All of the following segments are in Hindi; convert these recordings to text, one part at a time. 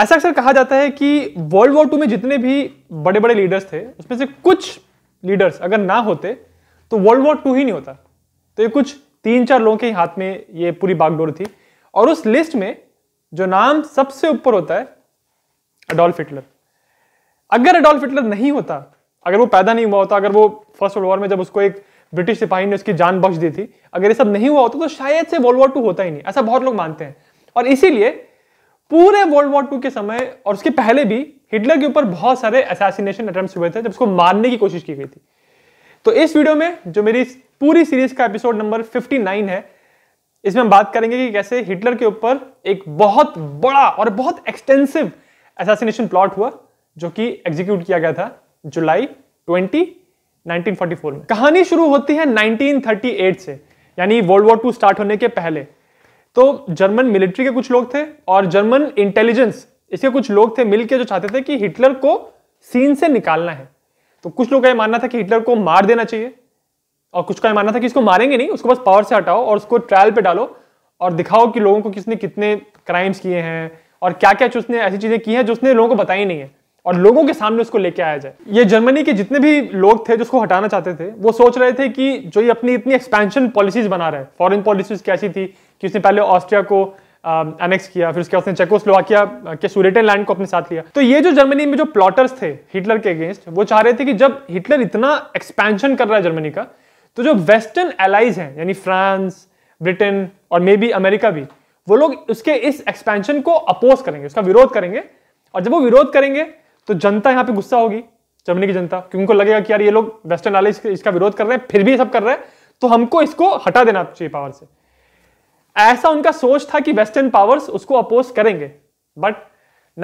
ऐसा अक्सर कहा जाता है कि वर्ल्ड वॉर टू में जितने भी बड़े बड़े लीडर्स थे उसमें से कुछ लीडर्स अगर ना होते तो वर्ल्ड वॉर टू ही नहीं होता तो ये कुछ तीन चार लोगों के हाथ में ये पूरी बागडोर थी और उस लिस्ट में जो नाम सबसे ऊपर होता है अडोल्फ हिटलर अगर अडोल्फ हिटलर नहीं होता अगर वो पैदा नहीं हुआ होता अगर वो फर्स्ट वर्ल्ड वॉर में जब उसको एक ब्रिटिश सिपाही ने उसकी जान बख्श दी थी अगर ये सब नहीं हुआ होता तो शायद से वर्ल्ड वॉर टू होता ही नहीं ऐसा बहुत लोग मानते हैं और इसीलिए पूरे वर्ल्ड वॉर टू के समय और उसके पहले भी हिटलर के ऊपर बहुत सारे असैसिनेशन अटेम्प्ट हुए थे जब उसको मारने की कोशिश की गई थी तो इस वीडियो में जो मेरी पूरी सीरीज का एपिसोड नंबर 59 है इसमें हम बात करेंगे कि कैसे हिटलर के ऊपर एक बहुत बड़ा और बहुत एक्सटेंसिव एसासीनेशन प्लॉट हुआ जो कि एग्जीक्यूट किया गया था जुलाई 20 1944 में कहानी शुरू होती है 1938 से यानी वर्ल्ड वॉर टू स्टार्ट होने के पहले तो जर्मन मिलिट्री के कुछ लोग थे और जर्मन इंटेलिजेंस इसके कुछ लोग थे मिलकर जो चाहते थे कि हिटलर को सीन से निकालना है तो कुछ लोग का यह मानना था कि हिटलर को मार देना चाहिए और कुछ का यह मानना था कि इसको मारेंगे नहीं उसको बस पावर से हटाओ और उसको ट्रायल पे डालो और दिखाओ कि लोगों को किसने कितने क्राइम्स किए हैं और क्या क्या उसने ऐसी चीजें की हैं जो उसने लोगों को बताई नहीं है और लोगों के सामने उसको लेके आया जाए ये जर्मनी के जितने भी लोग थे जिसको हटाना चाहते थे वो सोच रहे थे कि जो ये अपनी इतनी एक्सपेंशन पॉलिसीज बना रहे फॉरन फॉरेन पॉलिसीज कैसी थी कि उसने पहले ऑस्ट्रिया को एनेक्स किया फिर उसके बाद उसने चेकोस्लोवाकिया के सुरेटन लैंड को अपने साथ लिया तो ये जो जर्मनी में जो प्लॉटर्स थे हिटलर के अगेंस्ट वो चाह रहे थे कि जब हिटलर इतना एक्सपेंशन कर रहा है जर्मनी का तो जो वेस्टर्न एलाइज हैं यानी फ्रांस ब्रिटेन और मे बी अमेरिका भी वो लोग उसके इस एक्सपेंशन को अपोज करेंगे उसका विरोध करेंगे और जब वो विरोध करेंगे तो जनता यहाँ पे गुस्सा होगी जर्मनी की जनता क्योंकि उनको लगेगा कि यार ये लोग वेस्टर्न वाले इसका विरोध कर रहे हैं फिर भी सब कर रहे हैं तो हमको इसको हटा देना चाहिए पावर से ऐसा उनका सोच था कि वेस्टर्न पावर्स उसको अपोज करेंगे बट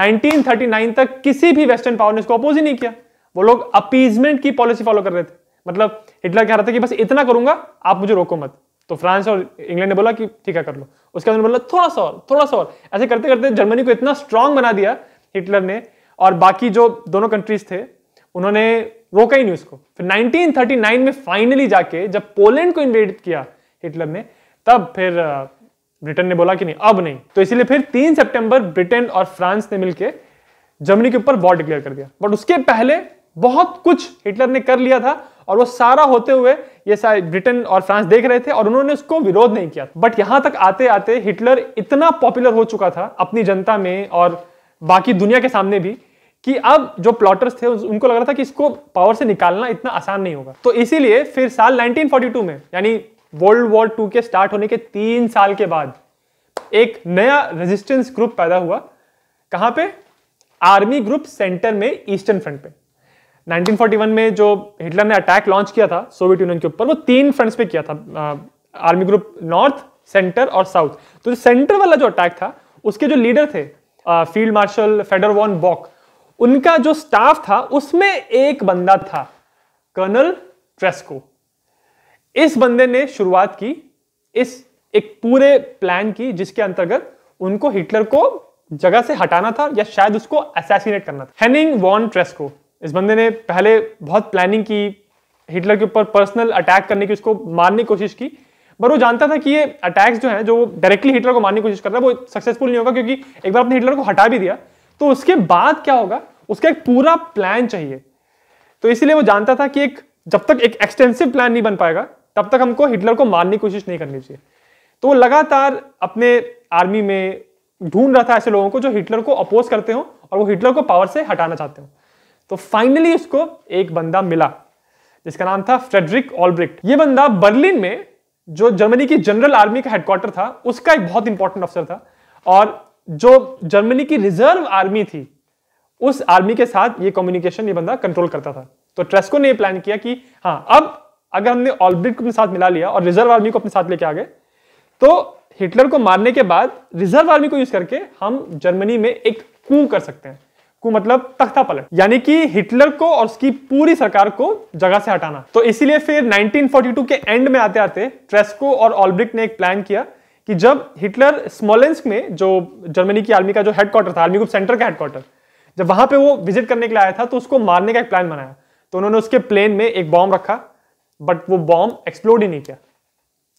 1939 तक किसी भी वेस्टर्न पावर ने उसको अपोज ही नहीं किया वो लोग अपीजमेंट की पॉलिसी फॉलो कर रहे थे मतलब हिटलर कह रहा था कि बस इतना करूंगा आप मुझे रोको मत तो फ्रांस और इंग्लैंड ने बोला कि ठीक है कर लो उसके बाद बोला थोड़ा सा और थोड़ा सा और ऐसे करते करते जर्मनी को इतना स्ट्रांग बना दिया हिटलर ने और बाकी जो दोनों कंट्रीज थे उन्होंने रोका ही नहीं उसको फिर 1939 में फाइनली जाके जब पोलैंड को इन्वेड किया हिटलर ने तब फिर ब्रिटेन ने बोला कि नहीं अब नहीं तो इसीलिए फिर 3 सितंबर ब्रिटेन और फ्रांस ने मिलकर जर्मनी के ऊपर वॉर डिक्लेयर कर दिया बट उसके पहले बहुत कुछ हिटलर ने कर लिया था और वो सारा होते हुए ये ब्रिटेन और फ्रांस देख रहे थे और उन्होंने उसको विरोध नहीं किया बट यहां तक आते आते हिटलर इतना पॉपुलर हो चुका था अपनी जनता में और बाकी दुनिया के सामने भी कि अब जो प्लॉटर्स थे उनको लग रहा था कि इसको पावर से निकालना इतना आसान नहीं होगा तो इसीलिए फिर साल 1942 में यानी वर्ल्ड वॉर टू के स्टार्ट होने के तीन साल के बाद एक नया रेजिस्टेंस ग्रुप पैदा हुआ कहाँ पे आर्मी ग्रुप सेंटर में ईस्टर्न फ्रंट पे 1941 में जो हिटलर ने अटैक लॉन्च किया था सोवियत यूनियन के ऊपर वो तीन फ्रंट्स पे किया था आर्मी ग्रुप नॉर्थ सेंटर और साउथ तो जो सेंटर वाला जो अटैक था उसके जो लीडर थे field marshal Fedor von Bock उनका जो स्टाफ था उसमें एक बंदा था कर्नल ट्रेस्को इस बंदे ने शुरुआत की इस एक पूरे प्लान की जिसके अंतर्गत उनको हिटलर को जगह से हटाना था या शायद उसको असैसिनेट करना था हैनिंग वॉन ट्रेस्को इस बंदे ने पहले बहुत प्लानिंग की हिटलर के ऊपर पर्सनल अटैक करने की उसको मारने की कोशिश की पर वो जानता था कि ये अटैक्स जो है जो डायरेक्टली हिटलर को मारने की कोशिश कर रहा है वो सक्सेसफुल नहीं होगा क्योंकि एक बार अपने हिटलर को हटा भी दिया तो उसके बाद क्या होगा उसका एक पूरा प्लान चाहिए तो इसीलिए वो जानता था कि एक जब तक एक एक्सटेंसिव प्लान नहीं बन पाएगा तब तक हमको हिटलर को मारने की कोशिश नहीं करनी चाहिए तो वो लगातार अपने आर्मी में ढूंढ रहा था ऐसे लोगों को जो हिटलर को अपोज करते हो और वो हिटलर को पावर से हटाना चाहते हो तो फाइनली उसको एक बंदा मिला जिसका नाम था फ्रेडरिक ऑलब्रिक्ट ये बंदा बर्लिन में जो जर्मनी की जनरल आर्मी का हेडक्वार्टर था उसका एक बहुत इंपॉर्टेंट अफसर था और जो जर्मनी की रिजर्व आर्मी थी उस आर्मी के साथ ये कम्युनिकेशन ये बंदा कंट्रोल करता था तो ट्रेस्को ने ये प्लान किया कि हाँ अब अगर हमने ऑलब्रिट को अपने साथ मिला लिया और रिजर्व आर्मी को अपने साथ लेके आ गए तो हिटलर को मारने के बाद रिजर्व आर्मी को यूज करके हम जर्मनी में एक कू कर सकते हैं कू मतलब तख्ता पलट यानी कि हिटलर को और उसकी पूरी सरकार को जगह से हटाना तो इसीलिए फिर 1942 के एंड में आते आते ट्रेस्को और ऑलब्रिक ने एक प्लान किया कि जब हिटलर स्मोलेंस्क में जो जर्मनी की आर्मी का जो हेडक्वार्टर था आर्मी ग्रुप सेंटर का हेडक्वार्टर जब वहां पे वो विजिट करने के लिए आया था तो उसको मारने का एक प्लान बनाया तो उन्होंने उसके प्लेन में एक बॉम्ब रखा बट वो बॉम्ब एक्सप्लोड ही नहीं किया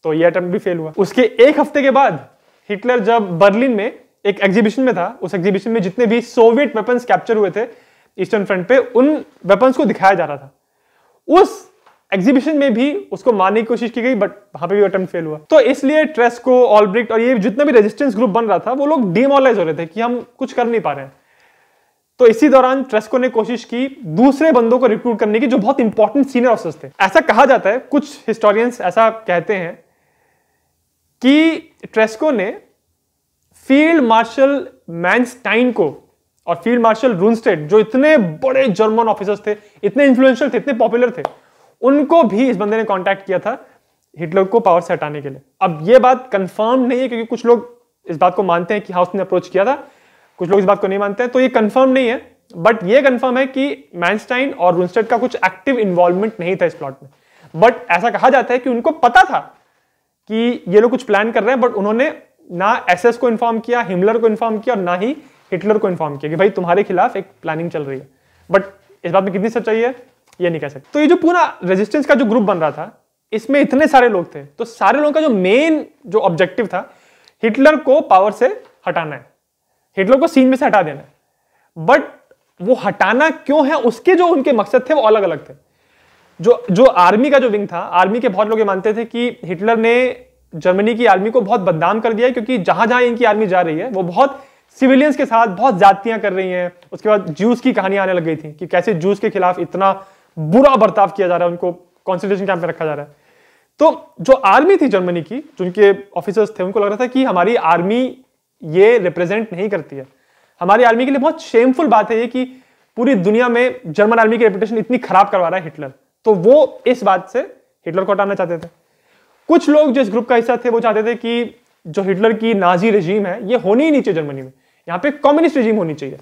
तो ये अटैम्प्ट भी फेल हुआ उसके एक हफ्ते के बाद हिटलर जब बर्लिन में एक एग्जीबिशन में था उस एग्जीबिशन में जितने भी सोवियत वेपन्स कैप्चर हुए थे ईस्टर्न फ्रंट पे उन वेपन्स को दिखाया जा रहा था उस एग्जीबिशन में भी उसको मारने की कोशिश की गई बट वहां पे भी अटेम्प्ट फेल हुआ तो इसलिए ट्रेस्को ऑलब्रिक्ट और ये जितना भी रेजिस्टेंस ग्रुप बन रहा था वो लोग डिमोलाइज हो रहे थे कि हम कुछ कर नहीं पा रहे हैं तो इसी दौरान ट्रेस्को ने कोशिश की दूसरे बंदों को रिक्रूट करने की जो बहुत इंपॉर्टेंट सीनियर ऑफिसर्स थे ऐसा कहा जाता है कुछ हिस्टोरियंस ऐसा कहते हैं कि ट्रेस्को ने फील्ड मार्शल मैनस्टाइन को और फील्ड मार्शल रूनस्टेड जो इतने बड़े जर्मन ऑफिसर्स थे इतने इन्फ्लुएंशियल थे इतने पॉपुलर थे उनको भी इस बंदे ने कॉन्टैक्ट किया था हिटलर को पावर से हटाने के लिए अब यह बात कंफर्म नहीं है क्योंकि कुछ लोग इस बात को मानते हैं कि हाउस ने अप्रोच किया था कुछ लोग इस बात को नहीं मानते हैं तो ये कंफर्म नहीं है बट ये कंफर्म है कि मैनस्टाइन और रूनस्टेड का कुछ एक्टिव इन्वॉल्वमेंट नहीं था इस प्लॉट में बट ऐसा कहा जाता है कि उनको पता था कि ये लोग कुछ प्लान कर रहे हैं बट उन्होंने ना एसएस को इन्फॉर्म किया हिमलर को इन्फॉर्म किया और ना ही हिटलर को इन्फॉर्म किया कि भाई तुम्हारे खिलाफ एक प्लानिंग चल रही है बट इस बात में कितनी सच्चाई है ये नहीं कह सकते तो ये जो पूरा रेजिस्टेंस का जो ग्रुप बन रहा था इसमें इतने सारे लोग थे तो सारे लोगों का जो मेन जो ऑब्जेक्टिव था हिटलर को पावर से हटाना है हिटलर को सीन में से हटा देना है बट वो हटाना क्यों है उसके जो उनके मकसद थे वो अलग अलग थे जो जो आर्मी का जो विंग था आर्मी के बहुत लोग ये मानते थे कि हिटलर ने जर्मनी की आर्मी को बहुत बदनाम कर दिया है क्योंकि जहां जहां इनकी आर्मी जा रही है वो बहुत सिविलियंस के साथ बहुत जातियां कर रही हैं उसके बाद जूस की कहानी आने लग गई थी कि कैसे जूस के खिलाफ इतना बुरा बर्ताव किया जा रहा है उनको कॉन्सेंट्रेशन कैंप में रखा जा रहा है तो जो आर्मी थी जर्मनी की जो उनके ऑफिसर्स थे उनको लग रहा था कि हमारी आर्मी ये रिप्रेजेंट नहीं करती है हमारी आर्मी के लिए बहुत शेमफुल बात है ये कि पूरी दुनिया में जर्मन आर्मी की रेपुटेशन इतनी खराब करवा रहा है हिटलर तो वो इस बात से हिटलर को हटाना चाहते थे कुछ लोग जो इस ग्रुप का हिस्सा थे वो चाहते थे कि जो हिटलर की नाजी रजीम है ये होनी ही नहीं चाहिए जर्मनी में यहाँ पे कम्युनिस्ट रजीम होनी चाहिए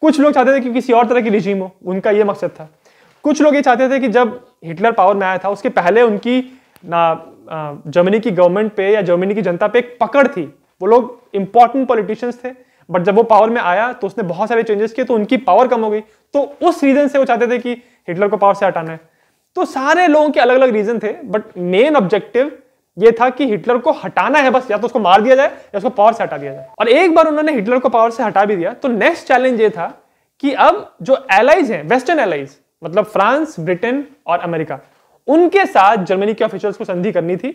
कुछ लोग चाहते थे कि किसी और तरह की रजीम हो उनका ये मकसद था कुछ लोग ये चाहते थे कि जब हिटलर पावर में आया था उसके पहले उनकी ना जर्मनी की गवर्नमेंट पे या जर्मनी की जनता पे एक पकड़ थी वो लोग इंपॉर्टेंट पॉलिटिशियंस थे बट जब वो पावर में आया तो उसने बहुत सारे चेंजेस किए तो उनकी पावर कम हो गई तो उस रीजन से वो चाहते थे कि हिटलर को पावर से हटाना है तो सारे लोगों के अलग अलग रीजन थे बट मेन ऑब्जेक्टिव ये था कि हिटलर को हटाना है बस या तो उसको मार दिया जाए या उसको पावर से हटा दिया जाए और एक बार उन्होंने हिटलर को पावर से हटा भी दिया तो नेक्स्ट चैलेंज ये था कि अब जो एलाइज हैं वेस्टर्न एलाइज मतलब फ्रांस ब्रिटेन और अमेरिका उनके साथ जर्मनी के ऑफिशियल्स को संधि करनी थी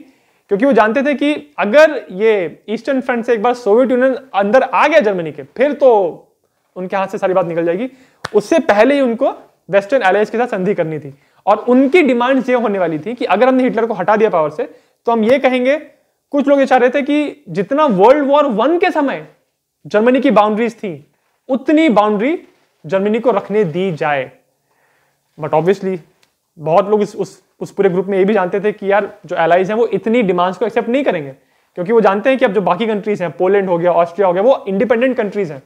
क्योंकि वो जानते थे कि अगर ये ईस्टर्न फ्रंट से एक बार सोवियत यूनियन अंदर आ गया जर्मनी के फिर तो उनके हाथ से सारी बात निकल जाएगी उससे पहले ही उनको वेस्टर्न एलाइज के साथ संधि करनी थी और उनकी डिमांड ये होने वाली थी कि अगर हमने हिटलर को हटा दिया पावर से तो हम ये कहेंगे कुछ लोग ये चाह रहे थे कि जितना वर्ल्ड वॉर वन के समय जर्मनी की बाउंड्रीज थी उतनी बाउंड्री जर्मनी को रखने दी जाए बट ऑब्वियसली बहुत लोग इस उस उस पूरे ग्रुप में ये भी जानते थे कि यार जो एलाइज हैं वो इतनी डिमांड्स को एक्सेप्ट नहीं करेंगे क्योंकि वो जानते हैं कि अब जो बाकी कंट्रीज हैं पोलैंड हो गया ऑस्ट्रिया हो गया वो इंडिपेंडेंट कंट्रीज हैं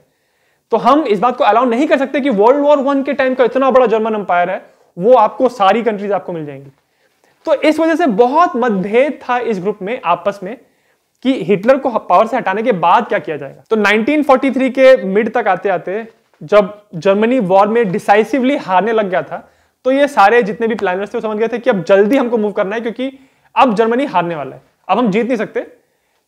तो हम इस बात को अलाउ नहीं कर सकते कि वर्ल्ड वॉर वन के टाइम का इतना बड़ा जर्मन अंपायर है वो आपको सारी कंट्रीज आपको मिल जाएंगी तो इस वजह से बहुत मतभेद था इस ग्रुप में आपस में कि हिटलर को पावर से हटाने के बाद क्या किया जाएगा तो 1943 के मिड तक आते आते जब जर्मनी वॉर में डिसाइसिवली हारने लग गया था तो ये सारे जितने भी प्लानर्स थे वो समझ गए थे कि अब जल्दी हमको मूव करना है क्योंकि अब जर्मनी हारने वाला है अब हम जीत नहीं सकते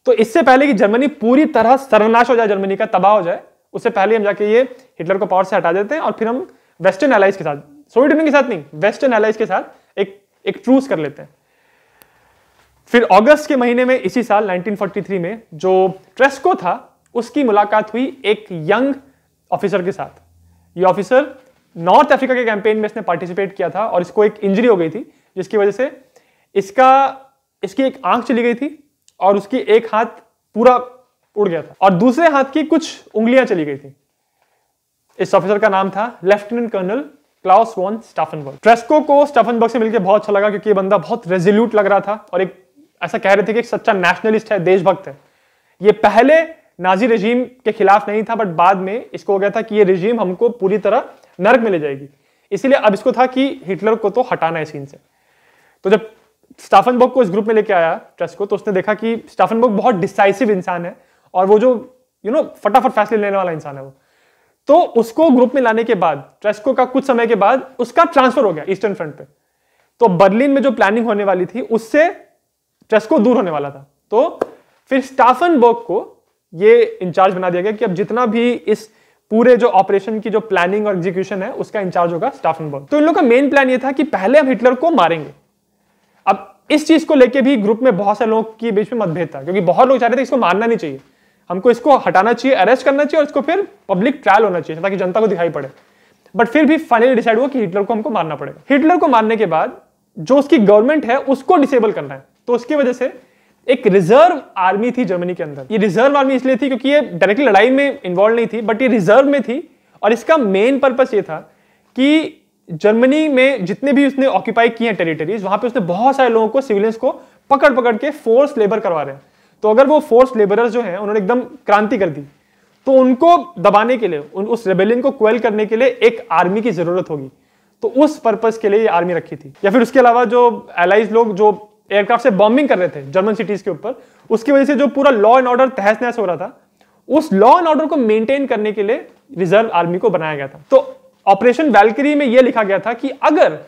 तो इससे पहले कि जर्मनी पूरी तरह सर्वनाश हो जाए जर्मनी का तबाह हो जाए उससे पहले हम जाके ये हिटलर को पावर से हटा देते हैं और फिर हम वेस्टर्न एलाइज के साथ सोवियत यूनियन के साथ नहीं वेस्टर्न एलाइज के साथ एक एक ट्रूस कर लेते हैं फिर अगस्त के महीने में इसी साल 1943 में जो ट्रेस्को था उसकी मुलाकात हुई एक यंग ऑफिसर के साथ ये ऑफिसर नॉर्थ अफ्रीका के कैंपेन में इसने पार्टिसिपेट किया था और इसको एक इंजरी हो गई थी जिसकी वजह से इसका इसकी एक आंख चली गई थी और उसकी एक हाथ पूरा उड़ गया था और दूसरे हाथ की कुछ उंगलियां चली गई थी इस ऑफिसर का नाम था lieutenant colonel Claus von Stauffenberg Tresckow को स्टाफनबर्ग से मिलकर बहुत अच्छा लगा क्योंकि ये बंदा बहुत रेजोल्यूट लग रहा था और एक ऐसा कह रहे थे कि एक सच्चा नेशनलिस्ट है देशभक्त है ये पहले नाजी रजीम के खिलाफ नहीं था बट बाद में इसको हो गया था कि ये रजीम हमको पूरी तरह नर्क में ले जाएगी इसीलिए अब इसको था कि हिटलर को तो हटाना है सीन से तो जब स्टाफनबर्ग को इस ग्रुप में लेके आया ट्रस को तो उसने देखा कि स्टाफनबर्ग बहुत डिसाइसिव इंसान है और वो जो यू नो फटाफट फैसले लेने वाला इंसान है वो तो उसको ग्रुप में लाने के बाद ट्रेस्को का कुछ समय के बाद उसका ट्रांसफर हो गया ईस्टर्न फ्रंट पे तो बर्लिन में जो प्लानिंग होने वाली थी उससे ट्रेस्को दूर होने वाला था तो फिर स्टाफन बर्ग को ये इंचार्ज बना दिया गया कि अब जितना भी इस पूरे जो ऑपरेशन की जो प्लानिंग और एग्जीक्यूशन है उसका इंचार्ज होगा स्टाफनबर्ग तो इन लोग का मेन प्लान ये था कि पहले हम हिटलर को मारेंगे अब इस चीज को लेके भी ग्रुप में बहुत से लोगों के बीच में मतभेद था क्योंकि बहुत लोग चाह रहे थे इसको मारना नहीं चाहिए हमको इसको हटाना चाहिए अरेस्ट करना चाहिए और इसको फिर पब्लिक ट्रायल होना चाहिए ताकि जनता को दिखाई पड़े बट फिर भी फाइनली डिसाइड हुआ कि हिटलर को हमको मारना पड़ेगा हिटलर को मारने के बाद जो उसकी गवर्नमेंट है उसको डिसेबल करना है तो उसकी वजह से एक रिजर्व आर्मी थी जर्मनी के अंदर ये रिजर्व आर्मी इसलिए थी क्योंकि ये डायरेक्टली लड़ाई में इन्वॉल्व नहीं थी बट ये रिजर्व में थी और इसका मेन पर्पस ये था कि जर्मनी में जितने भी उसने ऑक्यूपाई किए हैं टेरिटरीज वहां पे उसने बहुत सारे लोगों को सिविलियंस को पकड़ पकड़ के फोर्स लेबर करवा रहे हैं तो अगर वो फोर्स लेबरर्स जो हैं उन्होंने एकदम क्रांति कर दी तो उनको दबाने के लिए उन उस रेबेलियन को क्वेल करने के लिए एक आर्मी की जरूरत होगी तो उस पर्पज के लिए ये आर्मी रखी थी या फिर उसके अलावा जो एलाइज लोग जो एयरक्राफ्ट से बॉम्बिंग कर रहे थे जर्मन सिटीज के ऊपर उसकी वजह से जो पूरा लॉ एंड ऑर्डर तहस नहस हो रहा था उस लॉ एंड ऑर्डर को मेंटेन करने के लिए रिजर्व आर्मी को बनाया गया था तो ऑपरेशन वैलकरी में यह लिखा गया था कि अगर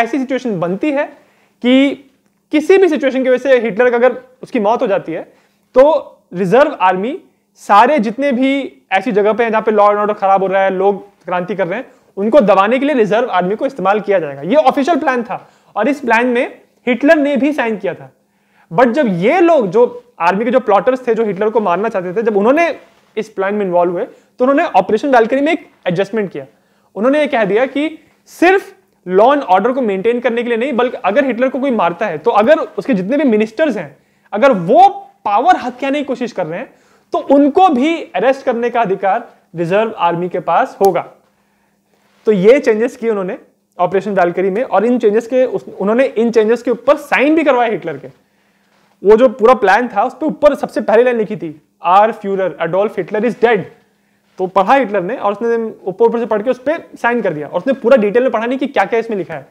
ऐसी सिचुएशन बनती है कि किसी भी सिचुएशन की वजह से हिटलर का अगर उसकी मौत हो जाती है तो रिजर्व आर्मी सारे जितने भी ऐसी जगह पे हैं जहां पे लॉ एंड ऑर्डर खराब हो रहा है लोग क्रांति कर रहे हैं उनको दबाने के लिए रिजर्व आर्मी को इस्तेमाल किया जाएगा ये ऑफिशियल प्लान था और इस प्लान में हिटलर ने भी साइन किया था बट जब ये लोग जो आर्मी के जो प्लॉटर्स थे जो हिटलर को मारना चाहते थे जब उन्होंने इस प्लान में इन्वॉल्व हुए तो उन्होंने ऑपरेशन डालकरी में एक एडजस्टमेंट किया उन्होंने ये कह दिया कि सिर्फ लॉ एंड ऑर्डर को मेंटेन करने के लिए नहीं बल्कि अगर हिटलर को कोई मारता है तो अगर उसके जितने भी मिनिस्टर्स हैं अगर वो पावर हत्याने की कोशिश कर रहे हैं तो उनको भी अरेस्ट करने का अधिकार रिजर्व आर्मी के पास होगा तो ये चेंजेस किए उन्होंने ऑपरेशन वैलकरी में और इन चेंजेस के उन्होंने इन चेंजेस के ऊपर साइन भी करवाया हिटलर के वो जो पूरा प्लान था उस पर ऊपर सबसे पहली लाइन लिखी थी our Fuhrer Adolf Hitler is dead तो पढ़ा हिटलर ने और उसने ऊपर ऊपर से पढ़ के उस पर साइन कर दिया और उसने पूरा डिटेल में पढ़ा नहीं कि क्या क्या इसमें लिखा है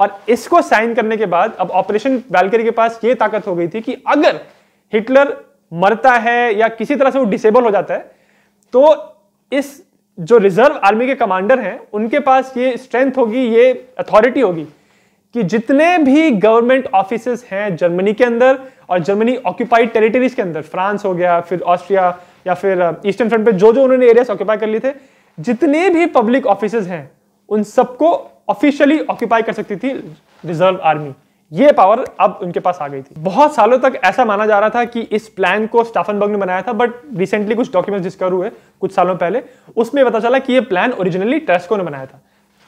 और इसको साइन करने के बाद अब ऑपरेशन बैलकरी के पास ये ताकत हो गई थी कि अगर हिटलर मरता है या किसी तरह से वो डिसेबल हो जाता है तो इस जो रिजर्व आर्मी के कमांडर हैं उनके पास ये स्ट्रेंथ होगी ये अथॉरिटी होगी कि जितने भी गवर्नमेंट ऑफिस हैं जर्मनी के अंदर और जर्मनी ऑक्यूपाइड टेरिटरीज के अंदर फ्रांस हो गया फिर ऑस्ट्रिया या फिर ईस्टर्न uh, फ्रंट पे जो जो उन्होंने एरियाज ऑक्यूपाई कर लिए थे जितने भी पब्लिक ऑफिस हैं उन सबको ऑफिशियली ऑक्यूपाई कर सकती थी रिजर्व आर्मी ये पावर अब उनके पास आ गई थी बहुत सालों तक ऐसा माना जा रहा था कि इस प्लान को स्टाफनबर्ग ने बनाया था बट रिसेंटली कुछ डॉक्यूमेंट्स डिस्कवर हुए कुछ सालों पहले उसमें पता चला कि ये प्लान ओरिजिनली ट्रेस्को ने बनाया था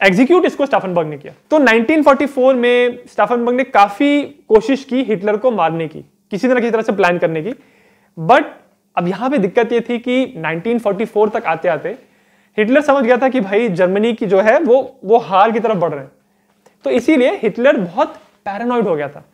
एग्जीक्यूट इसको स्टाफनबर्ग ने किया तो 1944 में स्टाफनबर्ग ने काफी कोशिश की हिटलर को मारने की किसी तरह किसी तरह से प्लान करने की बट अब यहां पे दिक्कत ये थी कि 1944 तक आते आते हिटलर समझ गया था कि भाई जर्मनी की जो है वो वो हार की तरफ बढ़ रहे हैं तो इसीलिए हिटलर बहुत पैरानॉइड हो गया था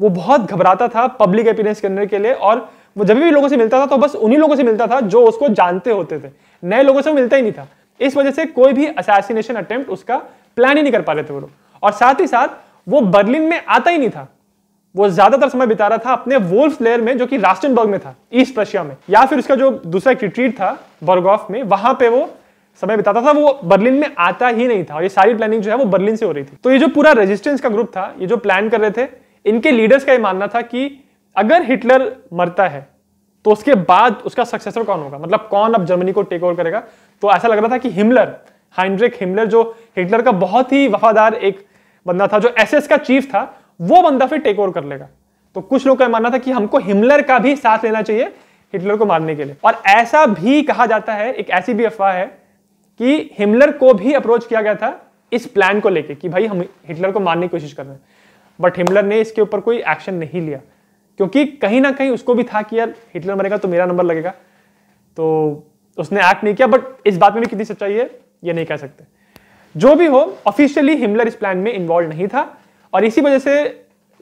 वो बहुत घबराता था पब्लिक अपीयरेंस करने के लिए और वो जब भी लोगों से मिलता था तो बस उन्हीं लोगों से मिलता था जो उसको जानते होते थे नए लोगों से वो मिलता ही नहीं था इस वजह से कोई भी असैसिनेशन अटेम्प्ट उसका प्लान ही नहीं कर पा रहे थे वो लोग और साथ ही साथ वो बर्लिन में आता ही नहीं था वो ज्यादातर समय बिता रहा था अपने वोल्फ लेयर में जो कि रास्टनबर्ग में था ईस्ट रशिया में या फिर उसका जो दूसरा रिट्रीट था बर्गॉफ में वहां पे वो समय बिताता था वो बर्लिन में आता ही नहीं था और ये सारी प्लानिंग जो है वो बर्लिन से हो रही थी तो ये जो पूरा रेजिस्टेंस का ग्रुप था ये जो प्लान कर रहे थे इनके लीडर्स का ये मानना था कि अगर हिटलर मरता है तो उसके बाद उसका सक्सेसर कौन होगा मतलब कौन अब जर्मनी को टेक ओवर करेगा तो ऐसा लग रहा था कि हिमलर हाइंड्रिक हिमलर जो हिटलर का बहुत ही वफादार एक बंदा था जो एसएस का चीफ था वो बंदा फिर टेक ओवर कर लेगा तो कुछ लोग का मानना था कि हमको हिमलर का भी साथ लेना चाहिए हिटलर को मारने के लिए और ऐसा भी कहा जाता है एक ऐसी भी अफवाह है कि हिमलर को भी अप्रोच किया गया था इस प्लान को लेके कि भाई हम हिटलर को मारने की कोशिश कर रहे हैं बट हिमलर ने इसके ऊपर कोई एक्शन नहीं लिया क्योंकि कहीं ना कहीं उसको भी था कि यार हिटलर मरेगा तो मेरा नंबर लगेगा तो उसने एक्ट नहीं किया बट इस बात में भी कितनी सच्चाई है ये नहीं कह सकते जो भी हो ऑफिशियली हिमलर इस प्लान में इन्वॉल्व नहीं था और इसी वजह से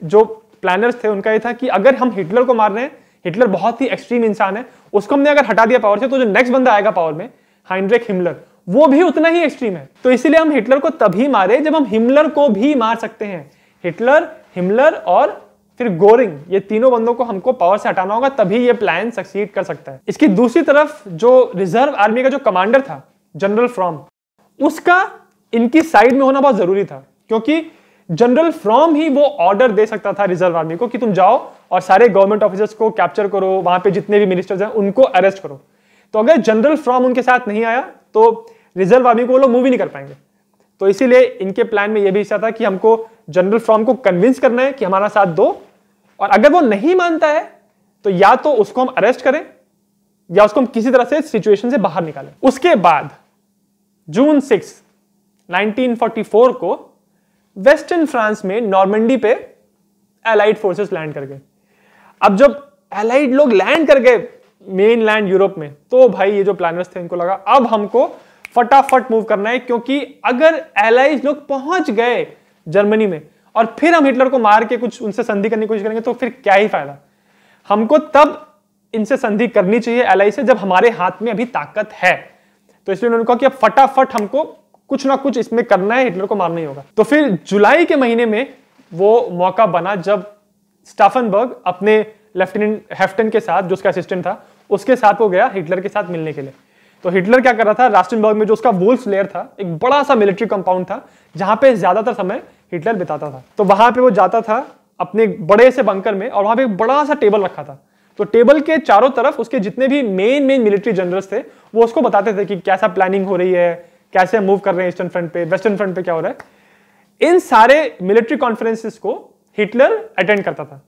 जो प्लानर्स थे उनका ये था कि अगर हम हिटलर को मार रहे हैं हिटलर बहुत ही एक्सट्रीम इंसान है उसको हमने अगर हटा दिया पावर से तो जो नेक्स्ट बंदा आएगा पावर में हाइंड्रिक हिमलर वो भी उतना ही एक्सट्रीम है तो इसीलिए हम हिटलर को तभी मारे जब हम हिमलर को भी मार सकते हैं हिटलर हिमलर और फिर गोरिंग ये तीनों बंदों को हमको पावर से हटाना होगा तभी ये प्लान सक्सीड कर सकता है इसकी दूसरी तरफ जो रिजर्व आर्मी का जो कमांडर था जनरल फ्रॉम उसका इनकी साइड में होना बहुत जरूरी था क्योंकि जनरल फ्रॉम ही वो ऑर्डर दे सकता था रिजर्व आर्मी को कि तुम जाओ और सारे गवर्नमेंट ऑफिसर्स को कैप्चर करो वहां पे जितने भी मिनिस्टर्स हैं उनको अरेस्ट करो तो अगर जनरल फ्रॉम उनके साथ नहीं आया तो रिजर्व आर्मी को वो लोग मूव ही नहीं कर पाएंगे तो इसीलिए इनके प्लान में यह भी हिस्सा था कि हमको जनरल फॉर्म को कन्विंस करना है कि हमारा साथ दो और अगर वो नहीं मानता है तो या तो उसको हम अरेस्ट करें या उसको हम किसी तरह से सिचुएशन से बाहर निकालें उसके बाद जून सिक्स 1944 को वेस्टर्न फ्रांस में नॉर्मंडी पे एलाइड फोर्सेस लैंड कर गए अब जब एलाइड लोग लैंड कर गए मेन लैंड यूरोप में तो भाई ये जो प्लानर्स थे इनको लगा अब हमको फटाफट मूव करना है क्योंकि अगर एलाइज लोग पहुंच गए जर्मनी में और फिर हम हिटलर को मार के कुछ उनसे संधि करने की कोशिश करेंगे तो फिर क्या ही फायदा हमको तब इनसे संधि करनी चाहिए एलआई से जब हमारे हाथ में अभी ताकत है तो इसलिए उन्होंने कहा कि अब फटाफट हमको कुछ ना कुछ इसमें करना है हिटलर को मारना ही होगा तो फिर जुलाई के महीने में वो मौका बना जब स्टाफनबर्ग अपने लेफ्टिनेंट हेफ्टन के साथ जो उसका असिस्टेंट था उसके साथ वो गया हिटलर के साथ मिलने के लिए तो हिटलर क्या कर रहा था रास्टनबर्ग में जो उसका वोल्स लेयर था एक बड़ा सा मिलिट्री कंपाउंड था जहां पे ज्यादातर समय हिटलर बिताता था तो वहां पे वो जाता था अपने बड़े से बंकर में और वहां पे एक बड़ा सा टेबल रखा था तो टेबल के चारों तरफ उसके जितने भी मेन मेन मिलिट्री जनरल्स थे वो उसको बताते थे कि कैसा प्लानिंग हो रही है कैसे मूव कर रहे हैं ईस्टर्न फ्रंट पे वेस्टर्न फ्रंट पे क्या हो रहा है इन सारे मिलिट्री कॉन्फ्रेंसिस को हिटलर अटेंड करता था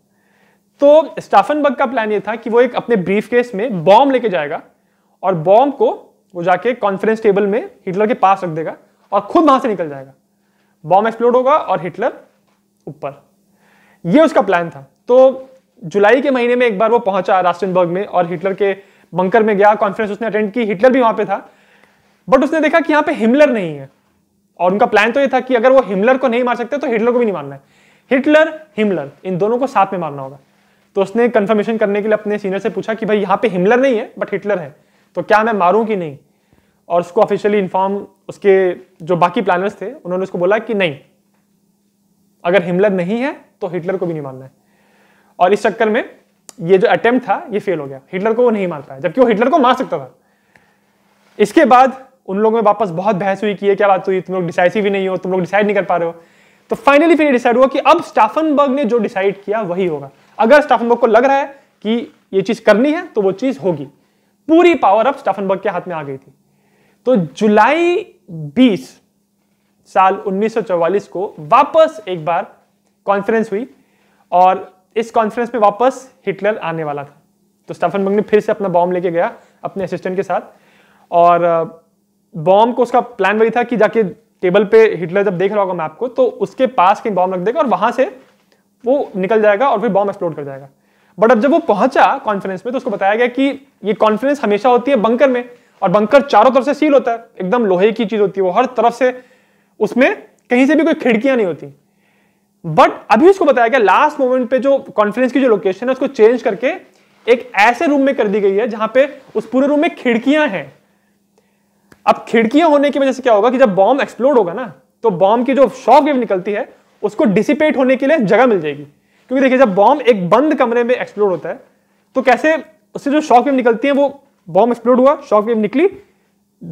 तो स्टाफनबर्ग का प्लान ये था कि वो एक अपने ब्रीफ केस में बॉम्ब लेके जाएगा और बॉम्ब को वो जाके कॉन्फ्रेंस टेबल में हिटलर के पास रख देगा और खुद वहां से निकल जाएगा बॉम्ब एक्सप्लोड होगा और हिटलर ऊपर ये उसका प्लान था तो जुलाई के महीने में एक बार वो पहुंचा राष्ट्रबर्ग में और हिटलर के बंकर में गया कॉन्फ्रेंस उसने अटेंड की हिटलर भी वहां पे था बट उसने देखा कि यहाँ पे हिमलर नहीं है और उनका प्लान तो ये था कि अगर वो हिमलर को नहीं मार सकते तो हिटलर को भी नहीं मारना है हिटलर हिमलर इन दोनों को साथ में मारना होगा तो उसने कंफर्मेशन करने के लिए अपने सीनियर से पूछा कि भाई यहाँ पे हिमलर नहीं है बट हिटलर है तो क्या मैं मारूं कि नहीं और उसको ऑफिशियली इन्फॉर्म उसके जो बाकी प्लानर्स थे उन्होंने उसको बोला कि नहीं अगर हिमलर नहीं है तो हिटलर को भी नहीं मानना है और इस चक्कर में ये जो अटेम्प्ट था ये फेल हो गया हिटलर को वो नहीं मार पाया जबकि वो हिटलर को मार सकता था इसके बाद उन लोगों में वापस बहुत बहस हुई कि ये क्या बात हुई तुम लोग डिसाइसिव ही नहीं हो तुम लोग डिसाइड नहीं कर पा रहे हो तो फाइनली फिर ये डिसाइड हुआ कि अब स्टाफनबर्ग ने जो डिसाइड किया वही होगा अगर स्टाफनबर्ग को लग रहा है कि ये चीज करनी है तो वो चीज होगी पूरी पावर अब स्टाफनबर्ग के हाथ में आ गई थी तो जुलाई 20 साल 1944 को वापस एक बार कॉन्फ्रेंस हुई और इस कॉन्फ्रेंस में वापस हिटलर आने वाला था तो स्टाफनबर्ग ने फिर से अपना बॉम्ब लेके गया अपने असिस्टेंट के साथ और बॉम्ब को उसका प्लान वही था कि जाके टेबल पे हिटलर जब देख रहा होगा मैप को तो उसके पास कहीं बॉम्ब रख देगा और वहां से वो निकल जाएगा और फिर बॉम्ब एक्सप्लोड कर जाएगा बट अब जब वो पहुंचा कॉन्फ्रेंस में तो उसको बताया गया कि ये कॉन्फ्रेंस हमेशा होती है बंकर में और बंकर चारों तरफ से सील होता है एकदम लोहे की चीज होती है वो हर तरफ से उसमें कहीं से भी कोई खिड़कियां नहीं होती बट अभी उसको बताया गया लास्ट मोमेंट पे जो कॉन्फ्रेंस की जो लोकेशन है उसको चेंज करके एक ऐसे रूम में कर दी गई है जहां पे उस पूरे रूम में खिड़कियां हैं अब खिड़कियां होने की वजह से क्या होगा कि जब बॉम्ब एक्सप्लोड होगा ना तो बॉम्ब की जो शॉक वेव निकलती है उसको डिसिपेट होने के लिए जगह मिल जाएगी क्योंकि देखिए जब बॉम्ब एक बंद कमरे में एक्सप्लोड होता है तो कैसे उससे जो शॉक वेव निकलती है वो बॉम्ब एक्सप्लोड हुआ शॉक वेव निकली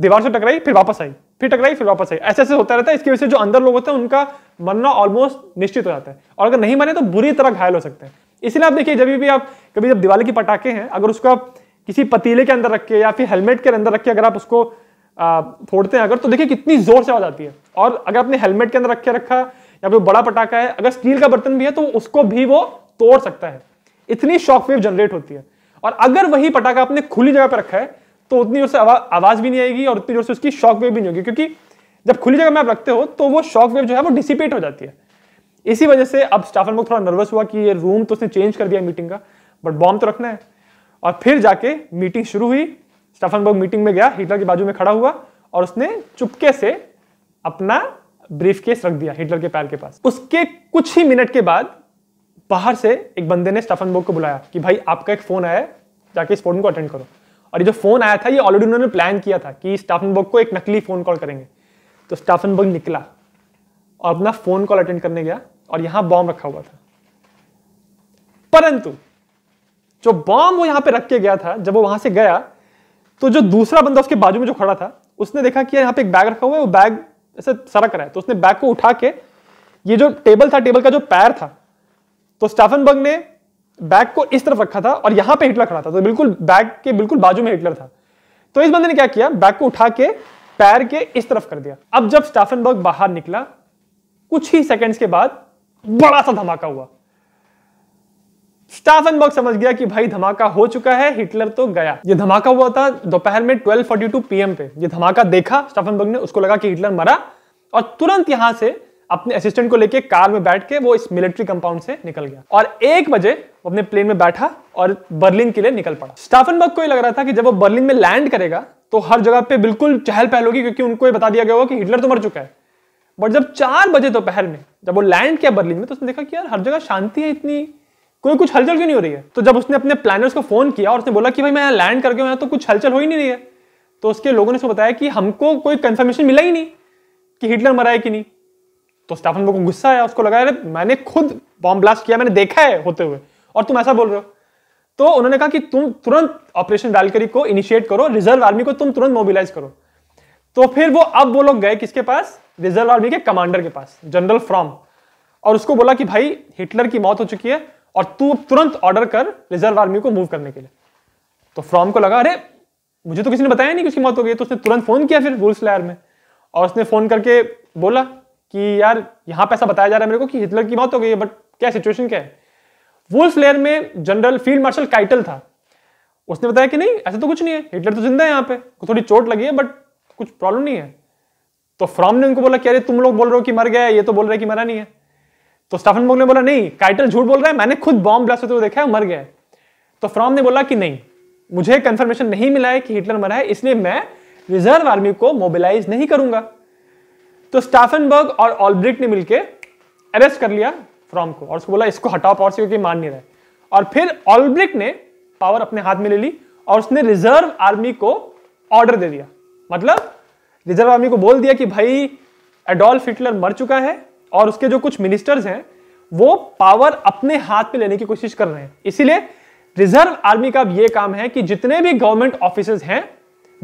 दीवार से टकराई फिर वापस आई फिर टकराई फिर वापस आई ऐसे ऐसे होता रहता है इसकी वजह से जो अंदर लोग होते हैं उनका मरना ऑलमोस्ट निश्चित हो जाता है और अगर नहीं मरे तो बुरी तरह घायल हो सकते हैं इसलिए आप देखिए जब भी आप कभी जब दिवाली की पटाखे हैं अगर उसको आप किसी पतीले के अंदर रख के या फिर हेलमेट के अंदर रख के अगर आप उसको फोड़ते हैं अगर तो देखिए कितनी जोर से आवाज आती है और अगर आपने हेलमेट के अंदर रख के रखा या फिर बड़ा पटाखा है अगर स्टील का बर्तन भी है तो उसको भी वो तोड़ सकता है इतनी शॉक वेव जनरेट होती है और अगर वही पटाखा आपने खुली जगह पर रखा है तो उतनी जोर से आवाज भी नहीं आएगी और उतनी जोर से उसकी शॉक वेव भी नहीं होगी क्योंकि जब खुली जगह में आप रखते हो तो वो शॉक वेव जो है वो डिसिपेट हो जाती है इसी वजह से अब स्टाफ को थोड़ा नर्वस हुआ कि ये रूम तो उसने चेंज कर दिया मीटिंग का बट बॉम्ब तो रखना है और फिर जाके मीटिंग शुरू हुई स्टाफनबर्ग मीटिंग में गया हीटर के बाजू में खड़ा हुआ और उसने चुपके से अपना ब्रीफकेस रख दिया हिटलर के पैर के पास उसके कुछ ही मिनट के बाद बाहर से एक बंदे ने स्टफनबर्ग को बुलाया कि भाई आपका एक फोन आया है जाके इस फोन को अटेंड करो और ये जो फोन आया था ये ऑलरेडी उन्होंने प्लान किया था कि स्टाफनबर्ग को एक नकली फोन कॉल करेंगे तो स्टाफन स्टाफनबर्ग निकला और अपना फोन कॉल अटेंड करने गया और यहां बॉम्ब रखा हुआ था परंतु जो बॉम्ब वो यहां पे रख के गया था जब वो वहां से गया तो जो दूसरा बंदा उसके बाजू में जो खड़ा था उसने देखा कि यहां पे एक बैग रखा हुआ है वो बैग ऐसे सरक रहा है तो उसने बैक को उठा के ये जो टेबल था टेबल का जो पैर था तो स्टाफनबर्ग ने बैग को इस तरफ रखा था और यहां पे हिटलर खड़ा था तो बिल्कुल बैग के बिल्कुल बाजू में हिटलर था तो इस बंदे ने क्या किया बैग को उठा के पैर के इस तरफ कर दिया अब जब स्टाफनबर्ग बाहर निकला कुछ ही सेकेंड्स के बाद बड़ा सा धमाका हुआ स्टाफनबर्ग समझ गया कि भाई धमाका हो चुका है हिटलर तो गया ये धमाका हुआ था दोपहर में 12:42 पीएम पे ये धमाका देखा स्टाफनबर्ग ने उसको लगा कि हिटलर मरा और तुरंत यहां से अपने असिस्टेंट को लेके कार में बैठ के वो इस मिलिट्री कंपाउंड से निकल गया और एक बजे वो अपने प्लेन में बैठा और बर्लिन के लिए निकल पड़ा स्टाफनबर्ग को ये लग रहा था कि जब वो बर्लिन में लैंड करेगा तो हर जगह पे बिल्कुल चहल पहल होगी क्योंकि उनको ये बता दिया गया होगा कि हिटलर तो मर चुका है बट जब चार बजे दोपहर में जब वो लैंड किया बर्लिन में तो उसने देखा कि यार हर जगह शांति है इतनी कोई कुछ हलचल क्यों नहीं हो रही है तो जब उसने अपने प्लानर्स को फोन किया और उसने बोला कि भाई मैं यहाँ लैंड करके यहाँ तो कुछ हलचल हो ही नहीं रही है तो उसके लोगों ने उसको बताया कि हमको कोई कंफर्मेशन मिला ही नहीं कि हिटलर मरा है कि नहीं तो स्टाफन को गुस्सा आया उसको लगा अरे मैंने खुद बॉम्ब ब्लास्ट किया मैंने देखा है होते हुए और तुम ऐसा बोल रहे हो तो उन्होंने कहा कि तुम तुरंत ऑपरेशन वैलकरी को इनिशिएट करो रिजर्व आर्मी को तुम तुरंत मोबिलाइज करो तो फिर वो अब वो लोग गए किसके पास रिजर्व आर्मी के कमांडर के पास जनरल फ्रॉम और उसको बोला कि भाई हिटलर की मौत हो चुकी है और तू तुरंत ऑर्डर कर रिजर्व आर्मी को मूव करने के लिए तो फ्रॉम को लगा अरे मुझे तो किसी ने बताया नहीं कि उसकी मौत हो गई तो उसने तुरंत फोन किया फिर वुल्स लेयर में और उसने फोन करके बोला कि यार यहां पैसा बताया जा रहा है मेरे को कि हिटलर की मौत हो गई है बट क्या सिचुएशन क्या है वुल्स लेयर में जनरल फील्ड मार्शल काइटल था उसने बताया कि नहीं ऐसा तो कुछ नहीं है हिटलर तो जिंदा है यहाँ पे थोड़ी चोट लगी है बट कुछ प्रॉब्लम नहीं है तो फ्रॉम ने उनको बोला कि अरे तुम लोग बोल रहे हो कि मर गया ये तो बोल रहे कि मरा नहीं है तो स्टफन बोग ने बोला नहीं काइटल झूठ बोल रहा है मैंने खुद बॉम्ब ब्लास्ट होते हुए देखा है मर गया तो फ्रॉम ने बोला कि नहीं मुझे कंफर्मेशन नहीं मिला है कि हिटलर मरा है इसलिए मैं रिजर्व आर्मी को मोबिलाइज नहीं करूंगा तो स्टाफनबर्ग और ऑलब्रिक ने मिलकर अरेस्ट कर लिया फ्रॉम को और उसको बोला इसको हटाओ पावर से क्योंकि मान नहीं रहे और फिर ऑलब्रिक ने पावर अपने हाथ में ले ली और उसने रिजर्व आर्मी को ऑर्डर दे दिया मतलब रिजर्व आर्मी को बोल दिया कि भाई एडोल्फ हिटलर मर चुका है और उसके जो कुछ मिनिस्टर्स हैं वो पावर अपने हाथ में लेने की कोशिश कर रहे हैं इसीलिए रिजर्व आर्मी का ये काम है कि जितने भी गवर्नमेंट ऑफिस हैं